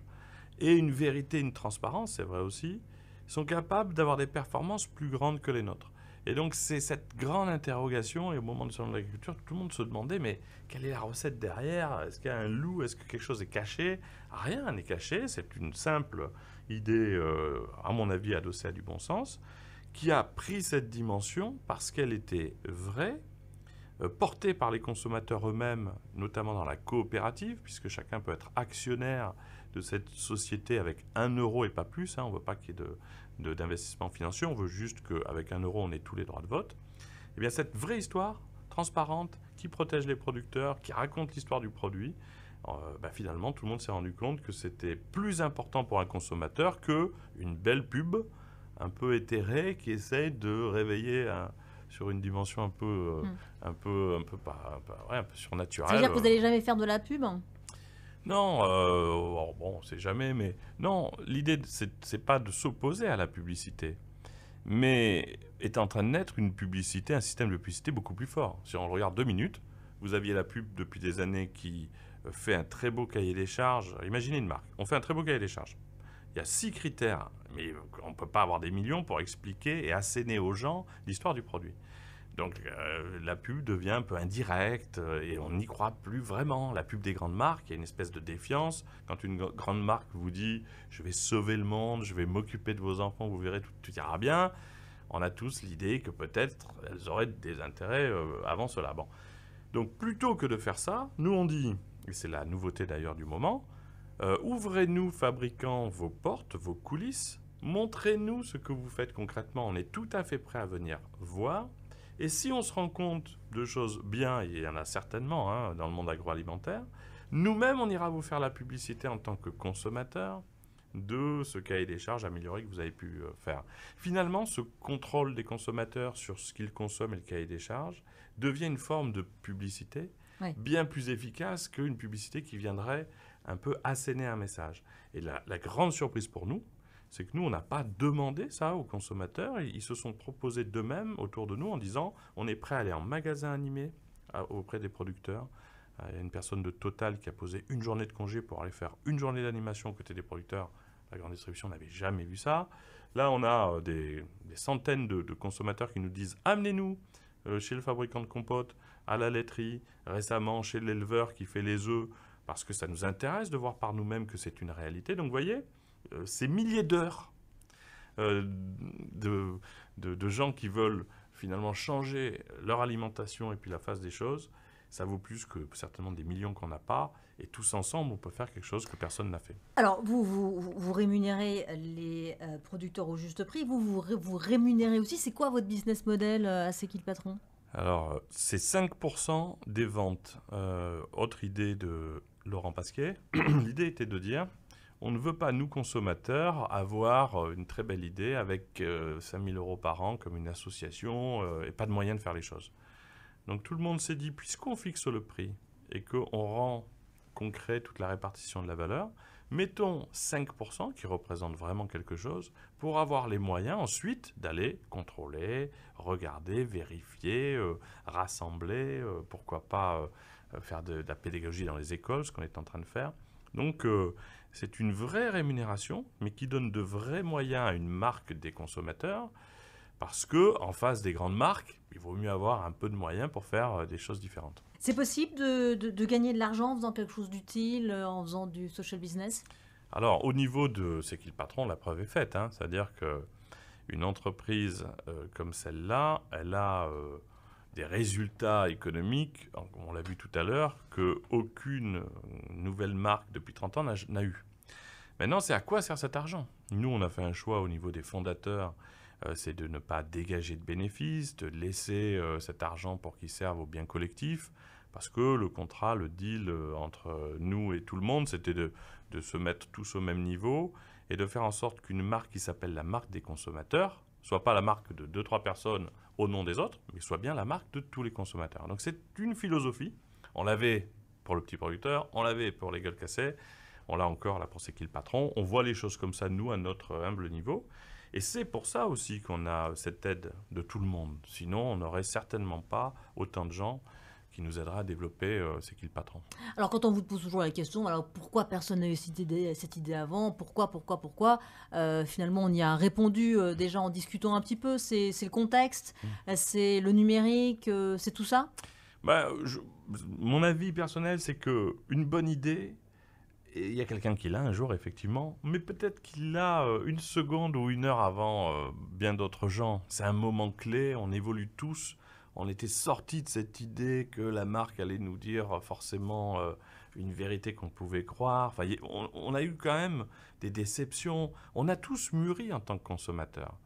et une vérité, une transparence, c'est vrai aussi, sont capables d'avoir des performances plus grandes que les nôtres. Et donc c'est cette grande interrogation, et au moment du salon de l'agriculture, tout le monde se demandait, mais quelle est la recette derrière Est-ce qu'il y a un loup Est-ce que quelque chose est caché Rien n'est caché, c'est une simple idée, euh, à mon avis, adossée à du bon sens, qui a pris cette dimension parce qu'elle était vraie, euh, portée par les consommateurs eux-mêmes, notamment dans la coopérative, puisque chacun peut être actionnaire de cette société avec un euro et pas plus. Hein, on ne veut pas qu'il y ait d'investissement financier, on veut juste qu'avec un euro, on ait tous les droits de vote. Et eh bien cette vraie histoire transparente qui protège les producteurs, qui raconte l'histoire du produit, euh, bah, finalement, tout le monde s'est rendu compte que c'était plus important pour un consommateur que une belle pub un peu éthérée qui essaye de réveiller sur une dimension un peu, euh, hmm. un peu, un peu, pas, un peu surnaturelle. cest à dire que vous n'allez euh. jamais faire de la pub hein Non, euh, bon, c'est sait jamais, mais non, l'idée, c'est pas de s'opposer à la publicité, mais est en train de naître une publicité, un système de publicité beaucoup plus fort. Si on regarde deux minutes, vous aviez la pub depuis des années qui fait un très beau cahier des charges. Imaginez une marque, on fait un très beau cahier des charges. Il y a six critères, mais on ne peut pas avoir des millions pour expliquer et asséner aux gens l'histoire du produit. Donc euh, la pub devient un peu indirecte euh, et on n'y croit plus vraiment. La pub des grandes marques, il y a une espèce de défiance. Quand une grande marque vous dit « je vais sauver le monde, je vais m'occuper de vos enfants, vous verrez, tout, ira bien », on a tous l'idée que peut-être elles auraient des intérêts euh, avant cela. Donc plutôt que de faire ça, nous on dit c'est la nouveauté d'ailleurs du moment, euh, ouvrez-nous, fabricants, vos portes, vos coulisses, montrez-nous ce que vous faites concrètement, on est tout à fait prêt à venir voir. Et si on se rend compte de choses bien, il y en a certainement hein, dans le monde agroalimentaire, nous-mêmes, on ira vous faire la publicité en tant que consommateur de ce cahier des charges amélioré que vous avez pu euh, faire. Finalement, ce contrôle des consommateurs sur ce qu'ils consomment et le cahier des charges devient une forme de publicité bien plus efficace qu'une publicité qui viendrait un peu asséner un message. Et la, grande surprise pour nous, c'est que nous, on n'a pas demandé ça aux consommateurs. Ils, se sont proposés d'eux-mêmes autour de nous en disant on est prêt à aller en magasin animé euh, auprès des producteurs. Euh, il y a une personne de Total qui a posé une journée de congé pour aller faire une journée d'animation aux côtés des producteurs. La grande distribution n'avait jamais vu ça. Là, on a euh, des, centaines de, consommateurs qui nous disent amenez-nous chez le fabricant de compote à la laiterie, récemment chez l'éleveur qui fait les œufs, parce que ça nous intéresse de voir par nous-mêmes que c'est une réalité. Donc vous voyez, euh, ces milliers d'heures euh, de, gens qui veulent finalement changer leur alimentation et puis la face des choses, ça vaut plus que certainement des millions qu'on n'a pas. Et tous ensemble, on peut faire quelque chose que personne n'a fait. Alors, vous, vous, rémunérez les euh, producteurs au juste prix. Vous, vous, rémunérez aussi. C'est quoi votre business model à C'est qu'il patron alors, euh, c'est 5% des ventes. Euh, autre idée de Laurent Pasquier, [clears throat] l'idée était de dire, on ne veut pas, nous consommateurs, avoir euh, une très belle idée avec 5000 euros par an comme une association et pas de moyens de faire les choses. Donc tout le monde s'est dit, puisqu'on fixe le prix et qu'on rend concret toute la répartition de la valeur. Mettons 5% qui représente vraiment quelque chose pour avoir les moyens ensuite d'aller contrôler, regarder, vérifier, euh, rassembler, euh, pourquoi pas euh, faire de, la pédagogie dans les écoles, ce qu'on est en train de faire. Donc c'est une vraie rémunération, mais qui donne de vrais moyens à une marque des consommateurs, parce que en face des grandes marques, il vaut mieux avoir un peu de moyens pour faire des choses différentes. C'est possible de, gagner de l'argent en faisant quelque chose d'utile, euh, en faisant du social business Alors, au niveau de ce qu'il patronne, patron, la preuve est faite. Hein. C'est-à-dire que une entreprise euh, comme celle-là, elle a euh, des résultats économiques, on l'a vu tout à l'heure, qu'aucune nouvelle marque depuis 30 ans n'a eu. Maintenant, c'est à quoi sert cet argent Nous, on a fait un choix au niveau des fondateurs, c'est de ne pas dégager de bénéfices, de laisser cet argent pour qu'il serve au bien collectif, parce que le contrat, le deal euh, entre nous et tout le monde, c'était de, se mettre tous au même niveau et de faire en sorte qu'une marque qui s'appelle la marque des consommateurs soit pas la marque de deux trois personnes au nom des autres, mais soit bien la marque de tous les consommateurs. Donc c'est une philosophie. On l'avait pour le petit producteur, on l'avait pour les gueules cassées, on l'a encore là pour c'est qui le patron. On voit les choses comme ça, nous, à notre humble niveau. Et c'est pour ça aussi qu'on a cette aide de tout le monde. Sinon, on n'aurait certainement pas autant de gens qui nous aidera à développer euh, c'est qu'il patron. Alors quand on vous pose toujours la question, alors pourquoi personne n'a eu cette idée, avant, pourquoi, pourquoi, pourquoi, euh, finalement on y a répondu euh, déjà en discutant un petit peu, c'est le contexte, mm. c'est le numérique, c'est tout ça bah, Mon avis personnel c'est que une bonne idée, il y a quelqu'un qui l'a un jour effectivement, mais peut-être qu'il l'a une seconde ou une heure avant bien d'autres gens. C'est un moment clé, on évolue tous on était sorti de cette idée que la marque allait nous dire euh, forcément euh, une vérité qu'on pouvait croire. Enfin, on, a eu quand même des déceptions. On a tous mûri en tant que consommateurs.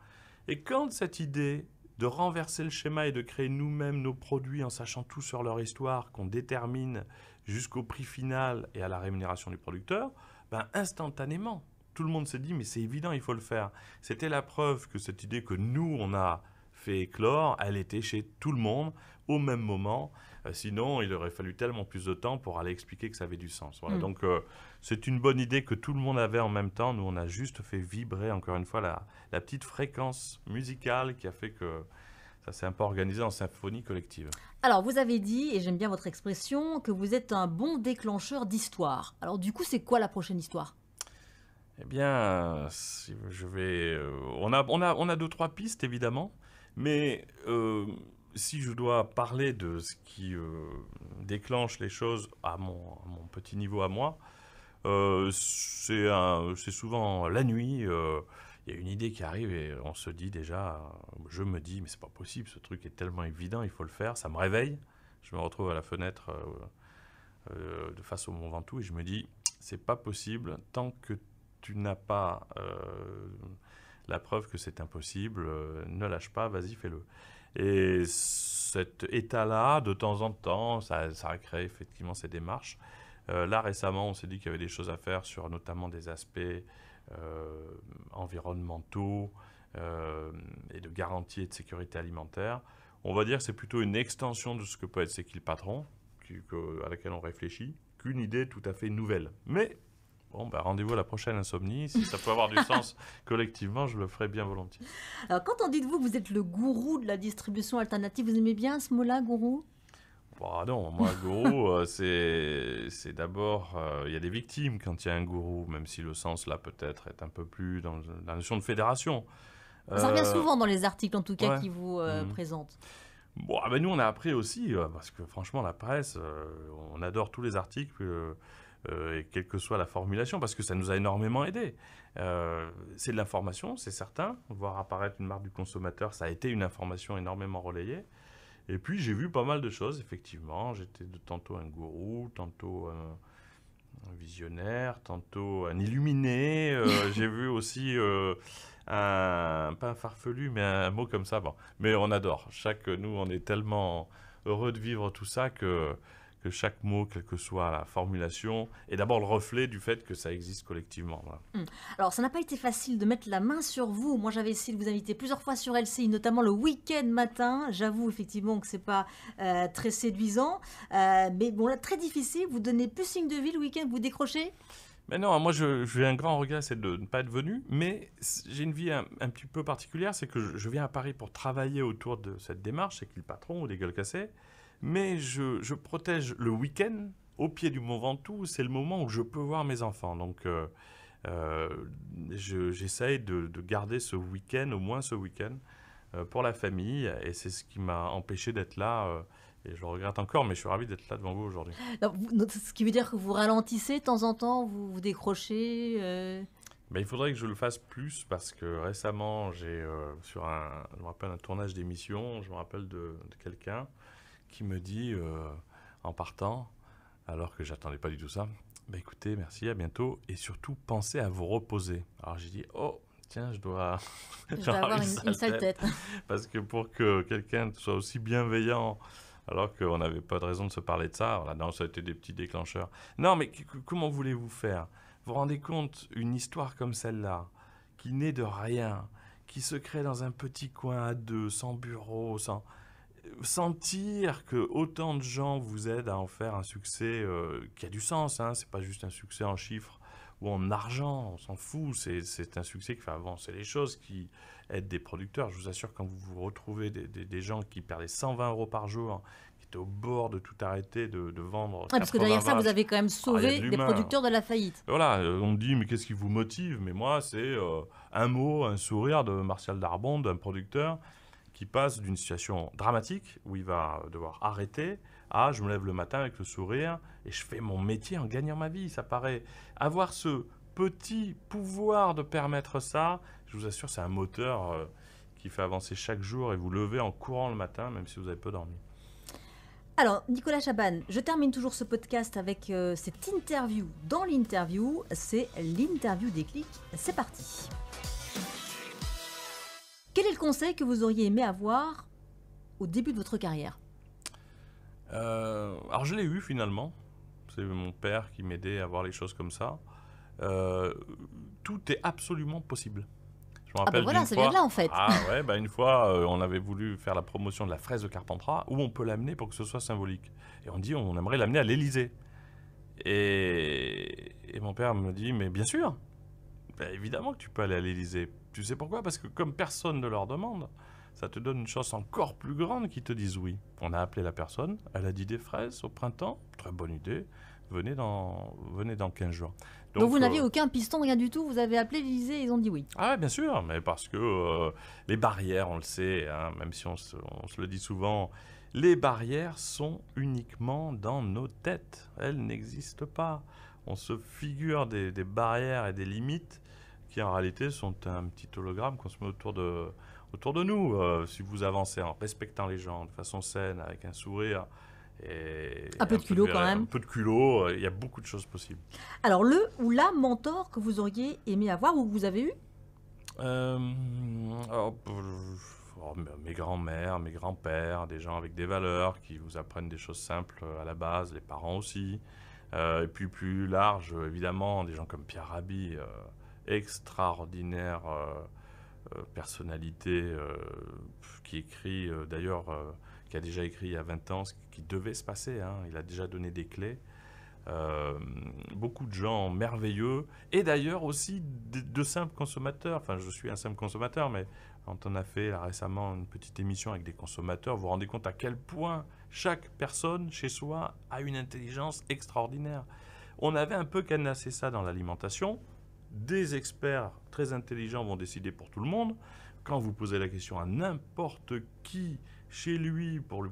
Et quand cette idée de renverser le schéma et de créer nous-mêmes nos produits en sachant tout sur leur histoire, qu'on détermine jusqu'au prix final et à la rémunération du producteur, ben instantanément, tout le monde s'est dit mais c'est évident, il faut le faire. C'était la preuve que cette idée que nous, on a fait éclore, elle était chez tout le monde au même moment. Euh, sinon, il aurait fallu tellement plus de temps pour aller expliquer que ça avait du sens. Mm. Donc, euh, c'est une bonne idée que tout le monde avait en même temps. Nous, on a juste fait vibrer, encore une fois, la, la petite fréquence musicale qui a fait que ça s'est un peu organisé en symphonie collective. Alors, vous avez dit, et j'aime bien votre expression, que vous êtes un bon déclencheur d'histoire. Alors, du coup, c'est quoi la prochaine histoire eh bien, je vais. Euh, on a, on, a, on a deux, trois pistes, évidemment. Mais euh, si je dois parler de ce qui euh, déclenche les choses à mon, petit niveau à moi, euh, c'est souvent la nuit. Il y a une idée qui arrive et on se dit déjà, je me dis, mais c'est pas possible, ce truc est tellement évident, il faut le faire. Ça me réveille. Je me retrouve à la fenêtre de face au Mont Ventoux et je me dis, c'est pas possible tant que tu n'as pas la preuve que c'est impossible, euh, ne lâche pas, vas-y, fais-le. Et cet état-là, de temps en temps, ça, a créé effectivement ces démarches. Euh, là, récemment, on s'est dit qu'il y avait des choses à faire sur notamment des aspects euh, environnementaux et de garantie et de sécurité alimentaire. On va dire que c'est plutôt une extension de ce que peut être ce qu'il patron, à laquelle on réfléchit, qu'une idée tout à fait nouvelle. Mais Bon, bah, rendez-vous à la prochaine insomnie. Si ça peut avoir du [laughs] sens collectivement, je le ferai bien volontiers. Alors, quand on dites-vous que vous êtes le gourou de la distribution alternative, vous aimez bien ce mot-là, gourou Bah non, moi, gourou, [laughs] euh, c'est d'abord. Euh, il y a des victimes quand il y a un gourou, même si le sens là peut-être est un peu plus dans la notion de fédération. Ça revient euh, souvent dans les articles, en tout cas, qui vous mhm. présentent. Bon, ben nous, on a appris aussi, parce que franchement, la presse, on adore tous les articles euh, et quelle que soit la formulation, parce que ça nous a énormément aidé. Euh, c'est de l'information, c'est certain. Voir apparaître une marque du consommateur, ça a été une information énormément relayée. Et puis j'ai vu pas mal de choses, effectivement. J'étais tantôt un gourou, tantôt un, visionnaire, tantôt un illuminé. Euh, [laughs] j'ai vu aussi un, pas un farfelu, mais un, mot comme ça. Bon. Mais on adore. Chaque, nous, on est tellement heureux de vivre tout ça que chaque mot, quelle que soit la formulation, est d'abord le reflet du fait que ça existe collectivement. Hmm. Alors, ça n'a pas été facile de mettre la main sur vous. Moi, j'avais essayé de vous inviter plusieurs fois sur LCI, notamment le week-end matin. J'avoue effectivement que c'est pas euh, très séduisant, euh, mais bon, là, très difficile. Vous donnez plus signe de vie le week-end, vous décrochez mais non, moi j'ai un grand regret, c'est de ne pas être venu, mais j'ai une vie un, petit peu particulière, c'est que je, viens à Paris pour travailler autour de cette démarche, c'est qu'il le patron, ou des gueules cassées, mais je, protège le week-end au pied du Mont Ventoux, c'est le moment où je peux voir mes enfants. Donc, euh, euh, j'essaye de, garder ce week-end, au moins ce week-end, euh, pour la famille. Et c'est ce qui m'a empêché d'être là. et je le regrette encore, mais je suis ravi d'être là devant vous aujourd'hui. Ce qui veut dire que vous ralentissez de temps en temps, vous, vous décrochez Mais ben, il faudrait que je le fasse plus parce que récemment, j'ai sur un, je me rappelle un tournage d'émission, je me rappelle de quelqu'un qui me dit euh, en partant, alors que j'attendais pas du tout ça, bah, écoutez, merci, à bientôt, et surtout pensez à vous reposer. Alors j'ai dit, oh, tiens, je dois, [laughs] avoir une, sale tête. [laughs] Parce que pour que quelqu'un soit aussi bienveillant, alors qu'on n'avait pas de raison de se parler de ça, voilà, non, ça a été des petits déclencheurs. Non, mais comment voulez-vous faire Vous vous rendez compte, une histoire comme celle-là, qui n'est de rien, qui se crée dans un petit coin à deux, sans bureau, sans sentir que autant de gens vous aident à en faire un succès euh, qui a du sens, hein, c'est pas juste un succès en chiffres ou en argent, on s'en fout, c'est un succès qui fait avancer les choses, qui aide des producteurs. Je vous assure, quand vous vous retrouvez des, des, gens qui perdaient 120 euros par jour, hein, qui étaient au bord de tout arrêter, de, de vendre. parce que derrière ça, vous avez quand même ah, sauvé des producteurs de la faillite. Voilà, euh, on me dit, mais qu'est-ce qui vous motive Mais moi, c'est euh, un mot, un sourire de Martial Darbon, d'un producteur qui passe d'une situation dramatique où il va devoir arrêter à je me lève le matin avec le sourire et je fais mon métier en gagnant ma vie. Ça paraît avoir ce petit pouvoir de permettre ça. Je vous assure, c'est un moteur euh, qui fait avancer chaque jour et vous levez en courant le matin, même si vous avez peu dormi. Alors, Nicolas Chaban, je termine toujours ce podcast avec euh, cette interview. Dans l'interview, c'est l'interview des clics. C'est parti. Quel est le conseil que vous auriez aimé avoir au début de votre carrière euh, Alors je l'ai eu finalement. C'est mon père qui m'aidait à voir les choses comme ça. Euh, tout est absolument possible. Je me ah bah rappelle ah voilà, ça vient de là en fait. Ah ouais, bah une fois, euh, on avait voulu faire la promotion de la fraise de Carpentras, où on peut l'amener pour que ce soit symbolique. Et on dit, on aimerait l'amener à l'Elysée. Et... mon père me dit, mais bien sûr, bah, évidemment que tu peux aller à l'Elysée. Tu sais pourquoi Parce que comme personne ne leur demande, ça te donne une chance encore plus grande qu'ils te disent oui. On a appelé la personne, elle a dit des fraises au printemps, très bonne idée, venez dans, venez dans 15 jours. Donc, vous n'avez euh, aucun piston, rien du tout, vous avez appelé l'Elysée ils ont dit oui. Ah bien sûr, mais parce que euh, les barrières, on le sait, hein, même si on se, le dit souvent, les barrières sont uniquement dans nos têtes, elles n'existent pas. On se figure des barrières et des limites en réalité sont un petit hologramme qu'on se met autour de, autour de nous. Euh, si vous avancez en respectant les gens de façon saine, avec un sourire, et un, peu de culot quand même. Un peu de culot, euh, il y a beaucoup de choses possibles. Alors le ou la mentor que vous auriez aimé avoir ou que vous avez eu euh, oh, Mes grands-mères, mes grands-pères, des gens avec des valeurs qui vous apprennent des choses simples à la base, les parents aussi. et puis plus large, évidemment, des gens comme Pierre Rabhi extraordinaire euh, euh, personnalité euh, qui écrit d'ailleurs qui a déjà écrit il y a 20 ans ce qui devait se passer. Hein. Il a déjà donné des clés. beaucoup de gens merveilleux et d'ailleurs aussi de, simples consommateurs. Enfin, je suis un simple consommateur, mais quand on a fait récemment une petite émission avec des consommateurs, vous vous rendez compte à quel point chaque personne chez soi a une intelligence extraordinaire. On avait un peu canassé ça dans l'alimentation, des experts très intelligents vont décider pour tout le monde. Quand vous posez la question à n'importe qui chez lui pour, lui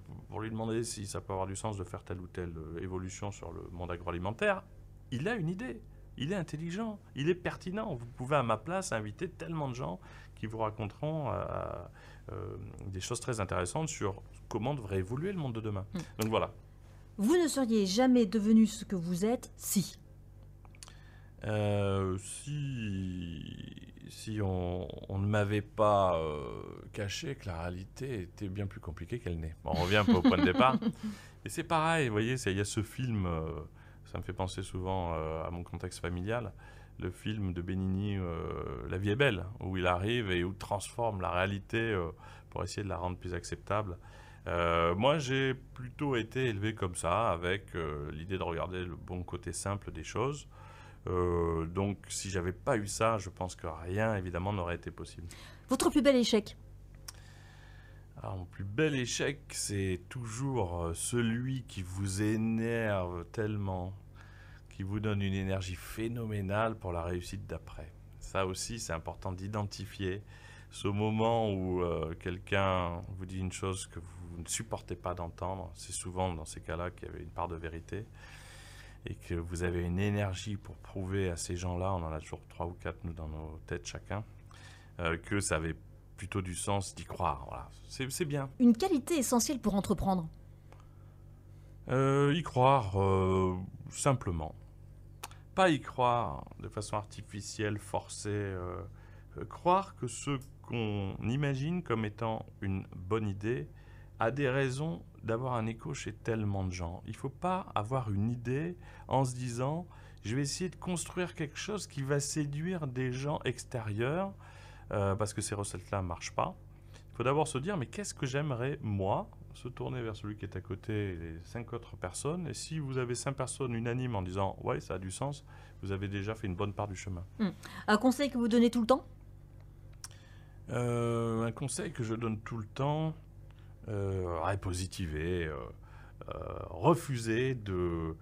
demander si ça peut avoir du sens de faire telle ou telle euh, évolution sur le monde agroalimentaire, il a une idée. Il est intelligent, il est pertinent. Vous pouvez à ma place inviter tellement de gens qui vous raconteront euh, euh, des choses très intéressantes sur comment devrait évoluer le monde de demain. Hmm. Donc voilà. Vous ne seriez jamais devenu ce que vous êtes si. Euh, si on, ne m'avait pas euh, caché que la réalité était bien plus compliquée qu'elle n'est. on revient un peu au point de départ. [laughs] Et c'est pareil, vous voyez, il y a ce film, euh, ça me fait penser souvent à mon contexte familial, le film de Benigni, La vie est belle, où il arrive et où il transforme la réalité pour essayer de la rendre plus acceptable. moi, j'ai plutôt été élevé comme ça, avec l'idée de regarder le bon côté simple des choses. Euh, donc si j'avais pas eu ça, je pense que rien évidemment n'aurait été possible. Votre plus bel échec ah, mon plus bel échec, c'est toujours euh, celui qui vous énerve tellement, qui vous donne une énergie phénoménale pour la réussite d'après. Ça aussi, c'est important d'identifier ce moment où euh, quelqu'un vous dit une chose que vous ne supportez pas d'entendre. C'est souvent dans ces cas-là qu'il y avait une part de vérité et que vous avez une énergie pour prouver à ces gens-là, on en a toujours trois ou quatre nous dans nos têtes chacun, euh, que ça avait plutôt du sens d'y croire. Voilà. C'est bien. Une qualité essentielle pour entreprendre euh, Y croire euh, simplement. Pas y croire de façon artificielle, forcée. croire que ce qu'on imagine comme étant une bonne idée a des raisons d'avoir un écho chez tellement de gens. Il ne faut pas avoir une idée en se disant je vais essayer de construire quelque chose qui va séduire des gens extérieurs euh, parce que ces recettes-là ne marchent pas. Il faut d'abord se dire mais qu'est-ce que j'aimerais moi se tourner vers celui qui est à côté et les cinq autres personnes. Et si vous avez cinq personnes unanimes en disant ouais ça a du sens, vous avez déjà fait une bonne part du chemin. Hmm. Un conseil que vous donnez tout le temps euh, Un conseil que je donne tout le temps. Euh, répositiver, euh, euh, refuser de,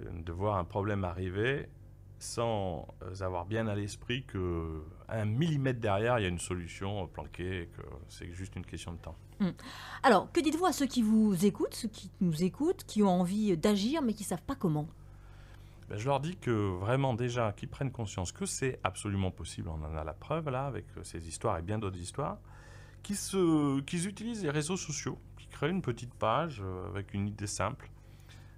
de voir un problème arriver sans avoir bien à l'esprit que un millimètre derrière, il y a une solution planquée et que c'est juste une question de temps. Hmm. Alors, que dites-vous à ceux qui vous écoutent, ceux qui nous écoutent, qui ont envie d'agir mais qui ne savent pas comment ben, Je leur dis que vraiment déjà, qu'ils prennent conscience que c'est absolument possible, on en a la preuve là, avec ces histoires et bien d'autres histoires, qui, se, qui utilisent les réseaux sociaux, qui créent une petite page euh, avec une idée simple,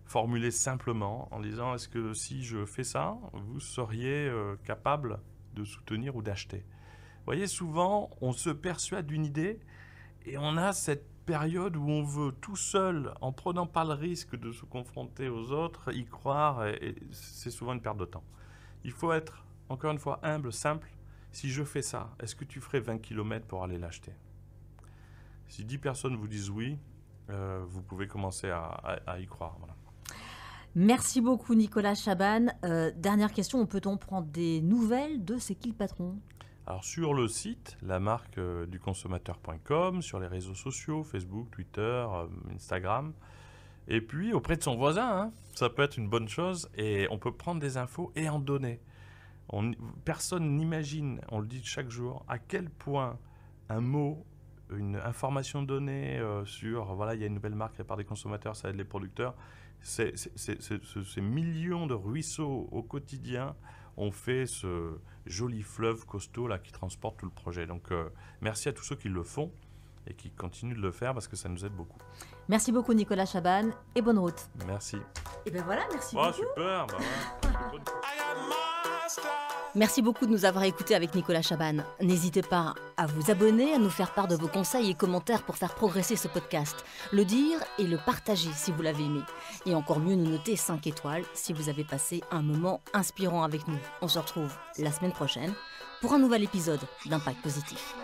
formulée simplement, en disant est-ce que si je fais ça, vous seriez euh, capable de soutenir ou d'acheter Vous voyez, souvent, on se persuade d'une idée et on a cette période où on veut tout seul, en prenant pas le risque de se confronter aux autres, y croire, et c'est souvent une perte de temps. Il faut être, encore une fois, humble, simple. Si je fais ça, est-ce que tu ferais 20 km pour aller l'acheter si 10 personnes vous disent oui, euh, vous pouvez commencer à, y croire. Merci beaucoup Nicolas Chaban. Euh, dernière question, peut-on prendre des nouvelles de C'est qui le patron Alors sur le site, la marque euh, du consommateur.com, sur les réseaux sociaux, Facebook, Twitter, Instagram, et puis auprès de son voisin, hein, ça peut être une bonne chose, et on peut prendre des infos et en donner. On, personne n'imagine, on le dit chaque jour, à quel point un mot une information donnée euh, sur, voilà, il y a une nouvelle marque par des consommateurs, ça aide les producteurs, ces, millions de ruisseaux au quotidien ont fait ce joli fleuve costaud là qui transporte tout le projet. Donc euh, merci à tous ceux qui le font et qui continuent de le faire parce que ça nous aide beaucoup. Merci beaucoup Nicolas Chaban et bonne route. Merci. Et ben voilà, merci oh, beaucoup. super. Bah [laughs] Merci beaucoup de nous avoir écoutés avec Nicolas Chaban. N'hésitez pas à vous abonner, à nous faire part de vos conseils et commentaires pour faire progresser ce podcast, le dire et le partager si vous l'avez aimé. Et encore mieux, nous noter 5 étoiles si vous avez passé un moment inspirant avec nous. On se retrouve la semaine prochaine pour un nouvel épisode d'Impact Positif.